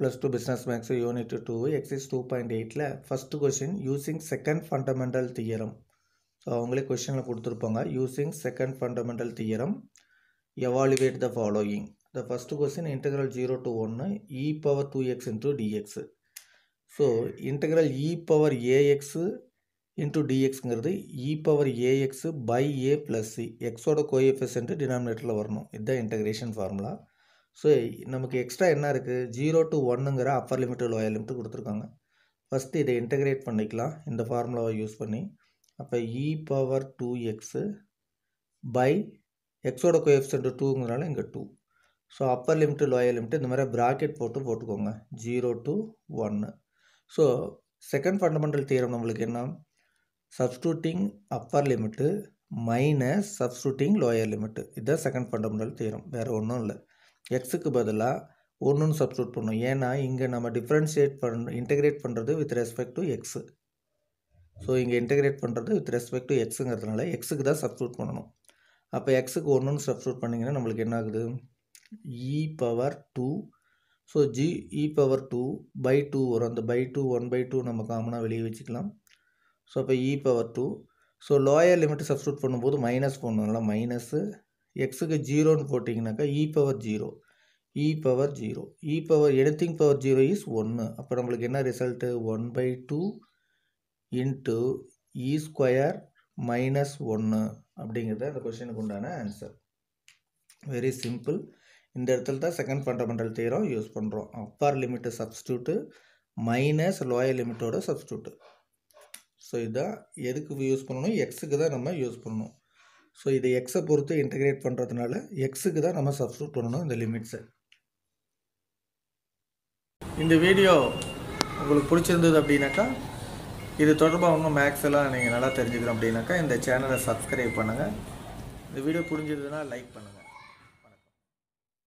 plus two business maths unit two exercise two point எயிட்டில் first question using second fundamental theorem so அவங்களே கொஷினில் கொடுத்துருப்பாங்க using second fundamental theorem evaluate the following the first question integral zero to ஒன்று e power two x into dx so integral e power ax into டிஎக்ஸுங்கிறது e power ax by a plus c எக்ஸோட coefficient டினாமினேட்டரில் வரணும் இதுதான் integration formula so நமக்கு extra என்ன இருக்குது zero to ஒன்னுங்கிற அப்பர் லிமிட்டு லோயர் லிமிட்டு கொடுத்துருக்காங்க ஃபஸ்ட்டு இதை இன்டகிரேட் பண்ணிக்கலாம் இந்த ஃபார்முலாவை யூஸ் பண்ணி அப்போ e power two x by எக்ஸோட கோஎஃபிஷியன்ட் டூங்கிறனால இங்கே two so upper limit lower limit இந்த மாதிரி ப்ராக்கெட் போட்டு போட்டுக்கோங்க ஜீரோ டு ஒன்று ஸோ செகண்ட் ஃபண்டமெண்டல் தீரம் நம்மளுக்கு என்ன substituting upper limit minus substituting lower limit இதுதான் செகண்ட் ஃபண்டமெண்டல் தீரம் வேறு ஒன்றும் இல்லை எக்ஸுக்கு பதிலாக ஒன்றுன்னு சப்ஸ்டியூட் பண்ணும் ஏன்னா இங்கே நம்ம டிஃப்ரென்ஷியேட் பண் இன்டெகிரேட் பண்ணுறது with respect to x so இங்கே இன்டெகிரேட் பண்ணுறது வித் ரெஸ்பெக்ட் டு எக்ஸுங்கிறதுனால எக்ஸுக்கு தான் சப்ஸ்டியூட் பண்ணணும் அப்போ எக்ஸுக்கு ஒன்றுன்னு சப்ஸ்டியூட் பண்ணிங்கன்னா நம்மளுக்கு என்ன ஆகுது இ பவர் டூ ஸோ ஜி e power two by two வரும் அந்த by two one by two நம்ம காமனாக வெளியே வச்சுக்கலாம் ஸோ அப்போ e power two so lower limit substitute பண்ணும்போது மைனஸ் பண்ணுவோம்ல மைனஸு எக்ஸுக்கு ஜீரோன்னு போட்டிங்கனாக்கா e power zero e power zero e power anything power zero is ஒன்று அப்போ நம்மளுக்கு என்ன result one by two into e square minus ஒன்று அப்படிங்கிறது அந்த கொஷினுக்கு உண்டான ஆன்சர் வெரி சிம்பிள் இந்த இடத்துல தான் செகண்ட் ஃபண்டமெண்டல் தீரம் யூஸ் பண்ணுறோம் upper limit substitute minus lower லிமிட்டோட சப்ஸ்டியூட்டு ஸோ இதான் எதுக்கு யூஸ் பண்ணணும் எக்ஸுக்கு தான் நம்ம யூஸ் பண்ணணும் ஸோ இதை எக்ஸை பொறுத்து இன்டகிரேட் பண்ணுறதுனால எக்ஸுக்கு தான் நம்ம சப்ஸ்டியூட் பண்ணணும் இந்த லிமிட்ஸை இந்த வீடியோ உங்களுக்கு பிடிச்சிருந்தது அப்படின்னாக்கா இது தொடர்பாக ஒன்றும் மேக்ஸ் எல்லாம் நீங்கள் நல்லா தெரிஞ்சுக்கணும் அப்படின்னாக்கா இந்த சேனலை சப்ஸ்கிரைப் பண்ணுங்கள் இந்த வீடியோ புரிஞ்சதுன்னா லைக் பண்ணுங்கள்